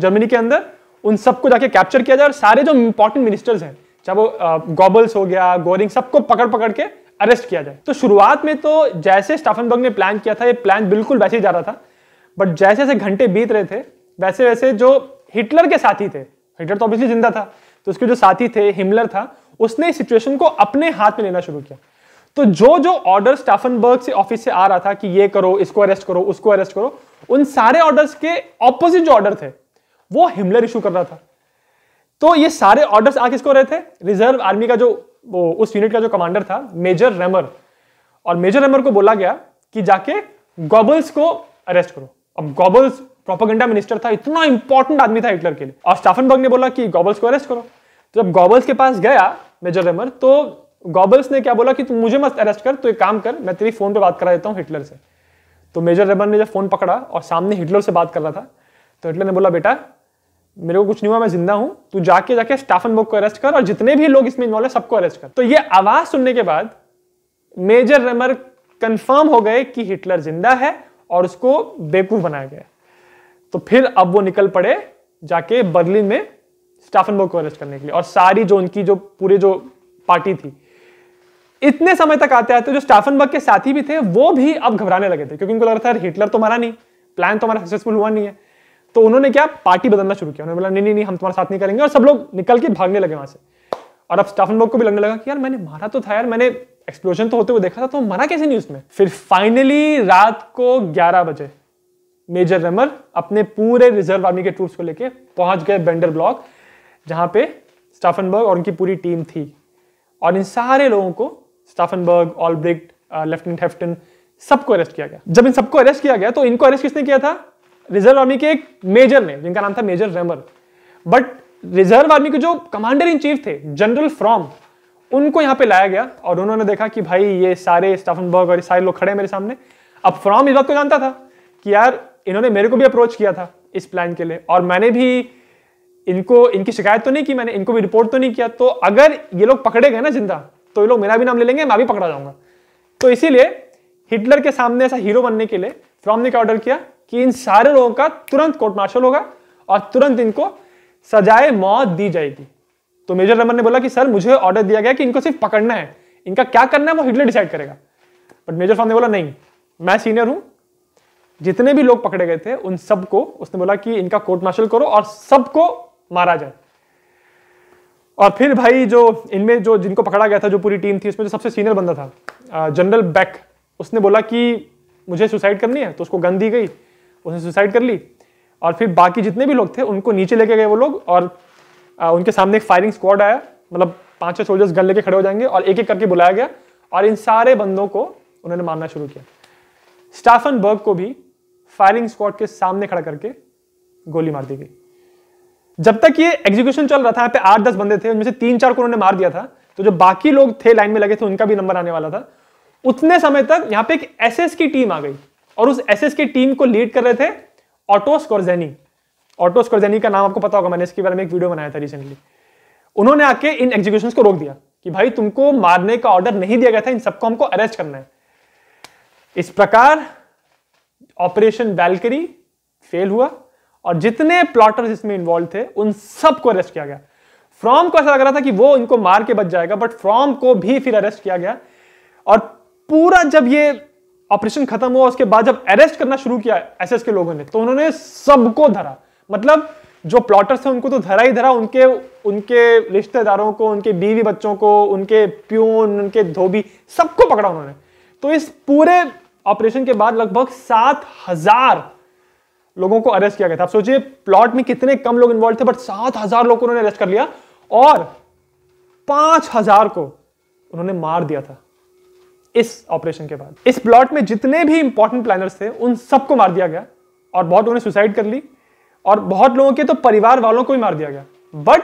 जर्मनी के अंदर उन सबको जाके कैप्चर किया जाए और सारे जो इंपॉर्टेंट मिनिस्टर्स हैं चाहे वो गॉबल्स हो गया गोरिंग सबको पकड़ पकड़ के अरेस्ट किया जाए तो शुरुआत में तो जैसे स्टाफनबर्ग ने प्लान किया था ये प्लान बिल्कुल वैसे ही जा रहा था बट जैसे जैसे घंटे बीत रहे थे वैसे वैसे जो हिटलर के साथी थे हिटलर तो ऑब्वियसली जिंदा था तो उसके जो साथी थे हिमलर था उसने सिचुएशन को अपने हाथ में लेना शुरू किया तो जो जो ऑर्डर स्टाफनबर्ग से ऑफिस से आ रहा था कि ये करो इसको अरेस्ट करो उसको अरेस्ट करो उन सारे ऑर्डर्स के ऑपोजिट जो ऑर्डर थे वो हिमलर इशू कर रहा था तो ये सारे ऑर्डर्स आ किसको रहे थे रिजर्व आर्मी का जो वो उस यूनिट का जो कमांडर था मेजर रेमर और मेजर रेमर को बोला गया कि जाके गॉबल्स को अरेस्ट करो अब गॉबल्स प्रोपागेंडा मिनिस्टर था इतना इंपॉर्टेंट आदमी था हिटलर के लिए और स्टाफनबर्ग ने बोला कि गॉबल्स को अरेस्ट करो तो जब गॉबल्स के पास गया मेजर रेमर तो गॉबल्स ने क्या बोला कि तू मुझे मत अरेस्ट कर तो एक काम कर मैं तेरी फोन पे बात करा देता हूँ हिटलर से तो मेजर रेमर ने जब फोन पकड़ा और सामने हिटलर से बात कर रहा था तो हिटलर ने बोला बेटा मेरे को कुछ नहीं हुआ मैं जिंदा हूं तू जाके जाके स्टाफनबर्ग को अरेस्ट कर और जितने भी लोग इसमें इन्वॉल्व है सबको अरेस्ट कर तो ये आवाज सुनने के बाद मेजर रेमर कंफर्म हो गए कि हिटलर जिंदा है और उसको बेवकूफ बनाया गया तो फिर अब वो निकल पड़े जाके बर्लिन में स्टाफनबर्ग को अरेस्ट करने के लिए और सारी जो उनकी जो पूरे जो पार्टी थी इतने समय तक आते आते जो स्टाफनबर्ग के साथी भी थे वो भी अब घबराने लगे थे क्योंकि उनको लग रहा था हिटलर तो हमारा नहीं प्लान तो हमारा सक्सेसफुल हुआ नहीं है तो उन्होंने क्या पार्टी बदलना शुरू किया उन्होंने बोला नहीं नहीं हम तुम्हारा साथ नहीं करेंगे और सब लोग निकल के भागने लगे वहां से और अब स्टाफनबर्ग को भी लगने लगा कि यार मैंने मारा तो था यार मैंने एक्सप्लोजन तो होते हुए देखा था तो मरा कैसे नहीं उसमें फिर फाइनली रात को ग्यारह बजे मेजर रेमर अपने पूरे रिजर्व आर्मी के ट्रूप्स को लेके पहुंच गए बेंडर ब्लॉक जहाँ पे स्टाफनबर्ग और उनकी पूरी टीम थी और इन सारे लोगों को स्टाफनबर्ग ऑलब्रिक्ट लेफ्टिनेंट हेफ्टन सबको अरेस्ट किया गया जब इन सबको अरेस्ट किया गया तो इनको अरेस्ट किसने किया था रिजर्व आर्मी के एक मेजर ने जिनका नाम था major Remer but reserve army के जो कमांडर इन चीफ थे जनरल फ्रॉम उनको यहाँ पे लाया गया और उन्होंने देखा कि भाई ये सारे स्टाफनबर्ग और सारे लोग खड़े मेरे सामने अब फ्रॉम इस बात को जानता था कि यार इन्होंने मेरे को भी अप्रोच किया था इस प्लान के लिए और मैंने भी इनको इनकी शिकायत तो नहीं की मैंने इनको भी रिपोर्ट तो नहीं किया तो अगर ये लोग पकड़े गए ना जिंदा तो ये लोग मेरा भी नाम ले लेंगे मैं भी पकड़ा जाऊंगा तो इसीलिए हिटलर के सामने ऐसा हीरो बनने के लिए फ्रॉम ने क्या ऑर्डर किया कि इन सारे लोगों का तुरंत कोर्ट मार्शल होगा और तुरंत इनको सजाए मौत दी जाएगी तो मेजर रमन ने बोला कि सर मुझे ऑर्डर दिया गया कि इनको सिर्फ पकड़ना है इनका क्या करना है वो हिटलर डिसाइड करेगा बट मेजर फ्रॉम ने बोला नहीं मैं सीनियर हूं जितने भी लोग पकड़े गए थे उन सबको उसने बोला कि इनका कोर्ट मार्शल करो और सबको मारा जाए और फिर भाई जो इनमें जो जिनको पकड़ा गया था जो पूरी टीम थी उसमें जो सबसे सीनियर बंदा था जनरल बैक उसने बोला कि मुझे सुसाइड करनी है तो उसको गन दी गई उसने सुसाइड कर ली और फिर बाकी जितने भी लोग थे उनको नीचे लेके गए वो लोग और उनके सामने एक फायरिंग स्क्वाड आया मतलब पाँच छः सोल्जर्स गन लेके खड़े हो जाएंगे और एक एक करके बुलाया गया और इन सारे बंदों को उन्होंने मारना शुरू किया स्टाफन बर्ग को भी फायरिंग स्क्वाड के सामने खड़ा करके गोली मार दी गई जब तक ये एग्जीक्यूशन चल रहा था यहाँ पे आठ दस बंदे थे उनमें से तीन चार को उन्होंने मार दिया था तो जो बाकी लोग थे लाइन में लगे थे उनका भी नंबर आने वाला था उतने समय तक यहाँ पे एक एसएस की टीम आ गई और उस एसएस की टीम को लीड कर रहे थे ऑटोस कॉर्जेनी ऑटोस कॉर्जेनी का नाम आपको पता होगा मैंने इसके बारे में एक वीडियो बनाया था रिसेंटली उन्होंने आके इन एग्जीक्यूशन को रोक दिया कि भाई तुमको मारने का ऑर्डर नहीं दिया गया था इन सबको हमको अरेस्ट करना है इस प्रकार ऑपरेशन बैलकरी फेल हुआ और जितने प्लॉटर्स इसमें इन्वॉल्व थे उन सबको अरेस्ट किया गया फ्रॉम को ऐसा लग रहा था कि वो इनको मार के बच जाएगा बट फ्रॉम को भी फिर अरेस्ट किया गया और पूरा जब ये ऑपरेशन खत्म हुआ उसके बाद जब अरेस्ट करना शुरू किया एसएस के लोगों ने तो उन्होंने सबको धरा मतलब जो प्लॉटर्स थे उनको तो धरा ही धरा उनके उनके रिश्तेदारों को उनके बीवी बच्चों को उनके प्यून उनके धोबी सबको पकड़ा उन्होंने तो इस पूरे ऑपरेशन के बाद लगभग सात हजार लोगों को अरेस्ट किया गया था आप सोचिए प्लॉट में कितने कम लोग इन्वॉल्व थे बट सात हजार लोग उन्होंने अरेस्ट कर लिया और पांच हजार को उन्होंने मार दिया था इस ऑपरेशन के बाद इस प्लॉट में जितने भी इंपॉर्टेंट प्लानर्स थे उन सबको मार दिया गया और बहुत लोगों ने सुसाइड कर ली और बहुत लोगों के तो परिवार वालों को भी मार दिया गया बट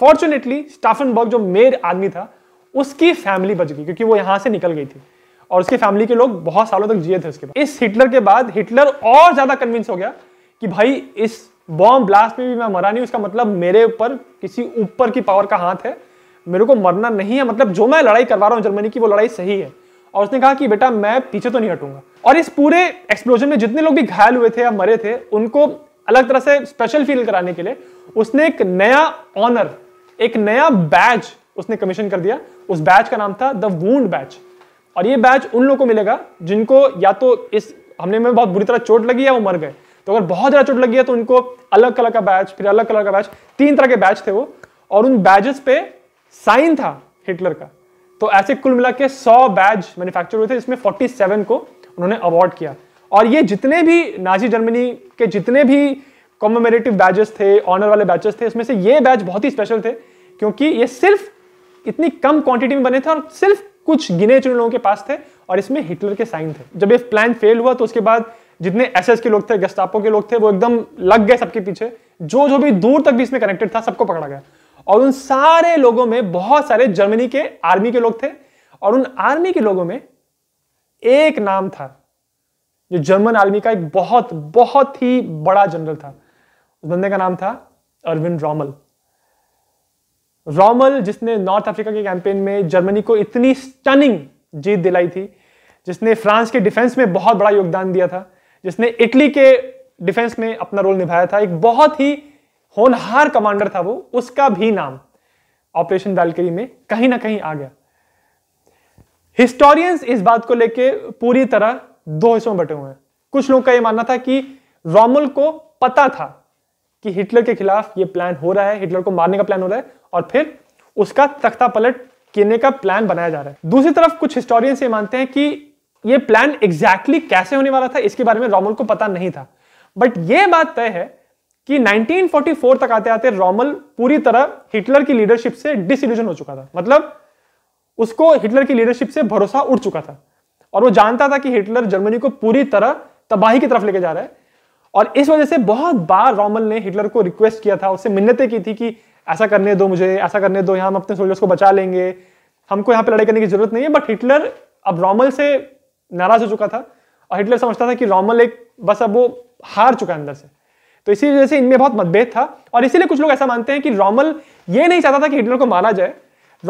फॉर्चुनेटली स्टाफनबर्ग जो मेर आदमी था उसकी फैमिली बच गई क्योंकि वो यहां से निकल गई थी और उसके फैमिली के लोग बहुत सालों तक जिए थे उसके बाद इस हिटलर के बाद हिटलर और ज्यादा कन्विंस हो गया कि भाई इस बॉम्ब ब्लास्ट में भी मैं मरा नहीं उसका मतलब मेरे ऊपर किसी ऊपर की पावर का हाथ है मेरे को मरना नहीं है मतलब जो मैं लड़ाई करवा रहा हूँ जर्मनी की वो लड़ाई सही है और उसने कहा कि बेटा मैं पीछे तो नहीं हटूंगा और इस पूरे एक्सप्लोजन में जितने लोग भी घायल हुए थे या मरे थे उनको अलग तरह से स्पेशल फील कराने के लिए उसने एक नया ऑनर एक नया बैच उसने कमीशन कर दिया उस बैच का नाम था द वूंड बैच और ये बैच उन लोगों को मिलेगा जिनको या तो इस हमले में बहुत बुरी तरह चोट लगी या वो मर गए तो अगर बहुत ज्यादा चोट लगी है तो उनको अलग कलर का बैच फिर अलग कलर का बैच तीन तरह के बैच थे वो और उन बैजेस पे साइन था हिटलर का तो ऐसे कुल मिला के सौ बैज मैन्युफैक्चर हुए थे जिसमें 47 को उन्होंने अवार्ड किया और ये जितने भी नाजी जर्मनी के जितने भी कॉमोमरेटिव बैजेस थे ऑनर वाले बैचेस थे उसमें से ये बैच बहुत ही स्पेशल थे क्योंकि ये सिर्फ इतनी कम क्वांटिटी में बने थे और सिर्फ कुछ गिने चुने लोगों के पास थे और इसमें हिटलर के साइन थे जब ये प्लान फेल हुआ तो उसके बाद जितने एसएस के लोग थे गस्तापो के लोग थे वो एकदम लग गए सबके पीछे जो जो भी दूर तक भी इसमें कनेक्टेड था सबको पकड़ा गया और उन सारे लोगों में बहुत सारे जर्मनी के आर्मी के लोग थे और उन आर्मी के लोगों में एक नाम था जो जर्मन आर्मी का एक बहुत बहुत ही बड़ा जनरल था उस बंदे का नाम था अरविंद रॉमल रॉमल जिसने नॉर्थ अफ्रीका के कैंपेन में जर्मनी को इतनी स्टनिंग जीत दिलाई थी जिसने फ्रांस के डिफेंस में बहुत बड़ा योगदान दिया था जिसने इटली के डिफेंस में अपना रोल निभाया था एक बहुत ही होनहार कमांडर था वो उसका भी नाम ऑपरेशन दालकरी में कहीं ना कहीं आ गया हिस्टोरियंस इस बात को लेके पूरी तरह दो हिस्सों में बटे हुए हैं कुछ लोगों का यह मानना था कि रोमल को पता था कि हिटलर के खिलाफ ये प्लान हो रहा है हिटलर को मारने का प्लान हो रहा है और फिर उसका तख्ता पलट करने का प्लान बनाया जा रहा है दूसरी तरफ कुछ हिस्टोरियंस ये मानते हैं कि ये प्लान एग्जैक्टली exactly कैसे होने वाला था इसके बारे में रोमल को पता नहीं था बट ये बात तय है कि 1944 तक आते आते रोमल पूरी तरह हिटलर की लीडरशिप से डिसल्यूजन हो चुका था मतलब उसको हिटलर की लीडरशिप से भरोसा उठ चुका था और वो जानता था कि हिटलर जर्मनी को पूरी तरह तबाही की तरफ लेके जा रहा है और इस वजह से बहुत बार रॉमल ने हिटलर को रिक्वेस्ट किया था उससे मिन्नतें की थी कि ऐसा करने दो मुझे ऐसा करने दो यहाँ हम अपने सोल्जर्स को बचा लेंगे हमको यहाँ पे लड़ाई करने की जरूरत नहीं है बट हिटलर अब रॉमल से नाराज हो चुका था और हिटलर समझता था कि रॉमल एक बस अब वो हार चुका है अंदर से तो इसी वजह से इनमें बहुत मतभेद था और इसीलिए कुछ लोग ऐसा मानते हैं कि रॉमल ये नहीं चाहता था कि हिटलर को मारा जाए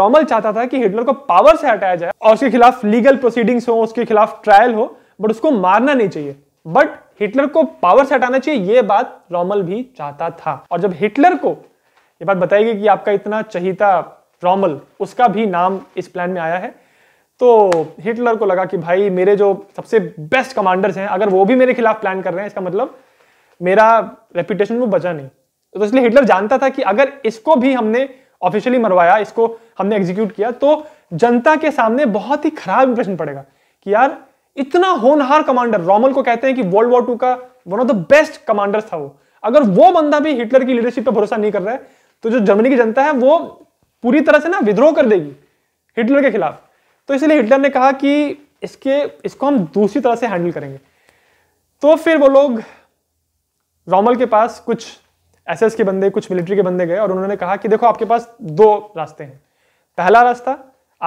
रॉमल चाहता था कि हिटलर को पावर से हटाया जाए और उसके खिलाफ लीगल प्रोसीडिंग्स हो उसके खिलाफ ट्रायल हो बट उसको मारना नहीं चाहिए बट हिटलर को पावर से हटाना चाहिए यह बात रोमल भी चाहता था और जब हिटलर को यह बात बताएगी कि आपका इतना चहिता रोमल उसका भी नाम इस प्लान में आया है तो हिटलर को लगा कि भाई मेरे जो सबसे बेस्ट कमांडर्स हैं अगर वो भी मेरे खिलाफ प्लान कर रहे हैं इसका मतलब मेरा रेपुटेशन में बचा नहीं तो इसलिए हिटलर जानता था कि अगर इसको भी हमने ऑफिशियली मरवाया इसको हमने एग्जीक्यूट किया तो जनता के सामने बहुत ही खराब इंप्रेशन पड़ेगा कि यार इतना होनहार कमांडर रोमल को कहते हैं कि वर्ल्ड वॉर टू का one of the best commander था वो अगर वो बंदा भी हिटलर की लीडरशिप पर भरोसा नहीं कर रहा है तो जो जर्मनी की जनता है वो पूरी तरह से ना विद्रोह कर देगी हिटलर के खिलाफ तो इसलिए हिटलर ने कहा कि इसके इसको हम दूसरी तरह से हैंडल करेंगे तो फिर वो लोग रोमल के पास कुछ एसएस के बंदे कुछ मिलिट्री के बंदे गए और उन्होंने कहा कि देखो आपके पास दो रास्ते हैं पहला रास्ता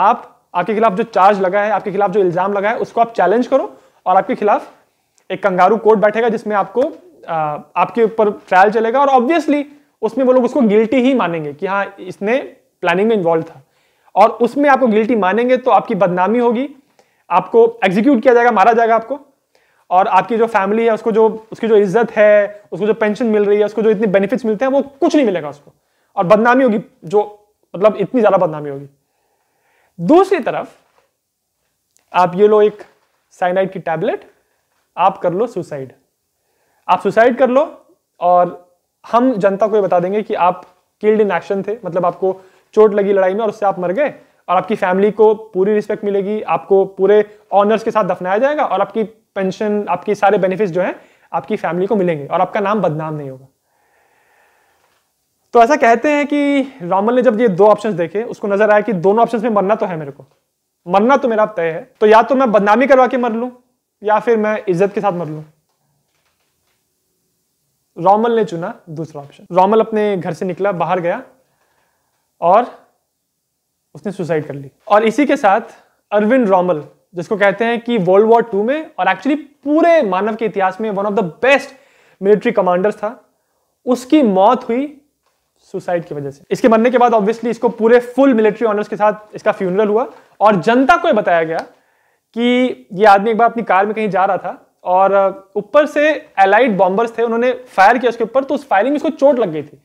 आप आपके खिलाफ जो चार्ज लगा है आपके खिलाफ जो इल्जाम लगा है उसको आप चैलेंज करो और आपके खिलाफ एक कंगारू कोर्ट बैठेगा जिसमें आपको आ, आपके ऊपर ट्रायल चलेगा और ऑब्वियसली उसमें वो लोग उसको गिल्टी ही मानेंगे कि हाँ इसने प्लानिंग में इन्वॉल्व था और उसमें आपको गिल्टी मानेंगे तो आपकी बदनामी होगी आपको एग्जीक्यूट किया जाएगा मारा जाएगा आपको और आपकी जो फैमिली है उसको जो उसकी जो इज्जत है उसको जो पेंशन मिल रही है उसको जो इतने बेनिफिट्स मिलते हैं वो कुछ नहीं मिलेगा उसको और बदनामी होगी जो मतलब इतनी ज़्यादा बदनामी होगी दूसरी तरफ आप ये लो एक साइनाइड की टैबलेट आप कर लो सुसाइड आप सुसाइड कर लो और हम जनता को ये बता देंगे कि आप किल्ड इन एक्शन थे मतलब आपको चोट लगी लड़ाई में और उससे आप मर गए और आपकी फैमिली को पूरी रिस्पेक्ट मिलेगी आपको पूरे ऑनर्स के साथ दफनाया जाएगा और आपकी पेंशन आपके सारे बेनिफिट्स जो हैं आपकी फैमिली को मिलेंगे और आपका नाम बदनाम नहीं होगा तो ऐसा कहते हैं कि रामल ने जब ये दो ऑप्शंस देखे उसको नजर आया कि दोनों ऑप्शंस में मरना तो है मेरे को मरना तो मेरा तय है तो या तो मैं बदनामी करवा के मर लू या फिर मैं इज्जत के साथ मर लू रोमल ने चुना दूसरा ऑप्शन रोमल अपने घर से निकला बाहर गया और उसने सुसाइड कर ली और इसी के साथ अरविंद रोमल जिसको कहते हैं कि वर्ल्ड वॉर टू में और एक्चुअली पूरे मानव के इतिहास में one of the best military commander था उसकी मौत हुई सुसाइड की वजह से इसके बनने के बाद ऑब्वियसली इसको पूरे फुल मिलिट्री ऑनर्स के साथ इसका फ्यूनरल हुआ और जनता को बताया गया कि ये आदमी एक बार अपनी कार में कहीं जा रहा था और ऊपर से एलाइड बॉम्बर्स थे उन्होंने फायर किया उसके ऊपर तो उस फायरिंग में उसको चोट लग गई थी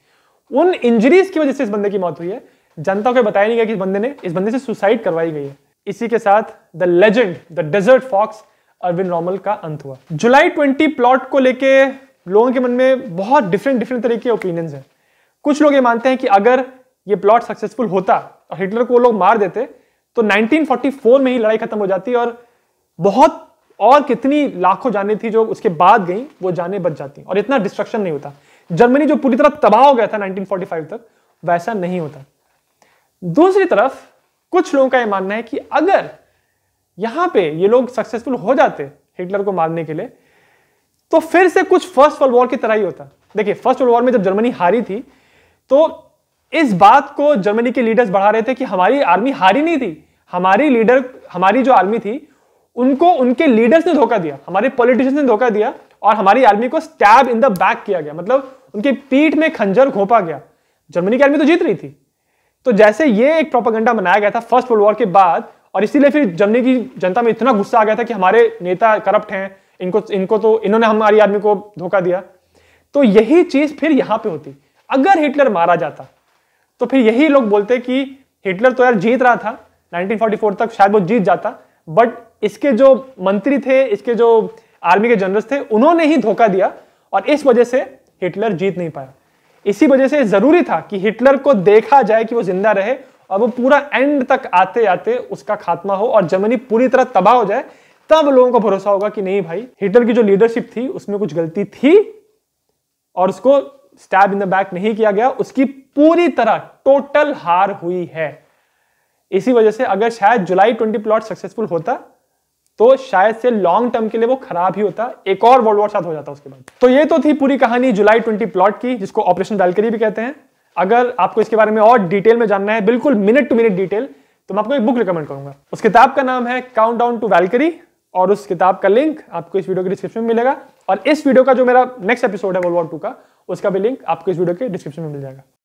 उन इंजरीज की वजह से इस बंदे की मौत हुई है जनता को बताया नहीं गया कि इस बंदे ने इस बंदे से सुसाइड करवाई गई है इसी के साथ the legend the desert fox Erwin Rommel का अंत हुआ जुलाई ट्वेंटी प्लॉट को लेके लोगों के मन में बहुत डिफरेंट डिफरेंट तरह के ओपिनियंस हैं कुछ लोग ये मानते हैं कि अगर ये प्लॉट सक्सेसफुल होता और हिटलर को लोग मार देते तो 1944 में ही लड़ाई खत्म हो जाती और बहुत और कितनी लाखों जाने थी जो उसके बाद गई वो जाने बच जाती और इतना डिस्ट्रक्शन नहीं होता जर्मनी जो पूरी तरह तबाह हो गया था 1945 तक वैसा नहीं होता दूसरी तरफ कुछ लोगों का यह मानना है कि अगर यहां पे ये लोग सक्सेसफुल हो जाते हिटलर को मारने के लिए तो फिर से कुछ फर्स्ट वर्ल्ड वॉर की तरह ही होता देखिए फर्स्ट वर्ल्ड वॉर में जब जर्मनी हारी थी तो इस बात को जर्मनी के लीडर्स बढ़ा रहे थे कि हमारी आर्मी हारी नहीं थी हमारी लीडर हमारी जो आर्मी थी उनको उनके लीडर्स ने धोखा दिया हमारे पॉलिटिशियंस ने धोखा दिया और हमारी आर्मी को स्टैब इन द बैक किया गया मतलब उनके पीठ में खंजर घोपा गया जर्मनी की आर्मी तो जीत रही थी तो जैसे ये एक प्रोपागंडा बनाया गया था फर्स्ट वर्ल्ड वॉर के बाद और इसीलिए फिर जर्मनी की जनता में इतना गुस्सा आ गया था कि हमारे नेता करप्ट हैं इनको इनको तो इन्होंने हमारी आर्मी को धोखा दिया तो यही चीज फिर यहां पे होती अगर हिटलर मारा जाता तो फिर यही लोग बोलते कि हिटलर तो यार जीत रहा था 1944 तक शायद वो जीत जाता बट इसके जो मंत्री थे इसके जो आर्मी के जनरल्स थे उन्होंने ही धोखा दिया और इस वजह से हिटलर जीत नहीं पाया इसी वजह से जरूरी था कि हिटलर को देखा जाए कि वो जिंदा रहे और वो पूरा एंड तक आते आते उसका खात्मा हो और जर्मनी पूरी तरह तबाह हो जाए तब लोगों को भरोसा होगा कि नहीं भाई हिटलर की जो लीडरशिप थी उसमें कुछ गलती थी और उसको स्टैब इन द बैक नहीं किया गया उसकी पूरी तरह टोटल हार हुई है इसी वजह से अगर शायद जुलाई ट्वेंटी प्लॉट सक्सेसफुल होता तो शायद से लॉन्ग टर्म के लिए वो खराब ही होता एक और वर्ल्ड वॉर साथ हो जाता उसके बाद तो ये तो थी पूरी कहानी जुलाई ट्वेंटी प्लॉट की जिसको ऑपरेशन बैल्करी भी कहते हैं अगर आपको इसके बारे में और डिटेल में जानना है बिल्कुल मिनट टू मिनट डिटेल तो मैं आपको एक बुक रिकमेंड करूंगा उस किताब का नाम है काउंट डाउन टू वैलकरी और उस किताब का लिंक आपको इस वीडियो के डिस्क्रिप्शन में मिलेगा और इस वीडियो का जो मेरा नेक्स्ट एपिसोड है वर्ल्ड वॉर टू का उसका भी लिंक आपको इस वीडियो के डिस्क्रिप्शन में मिल जाएगा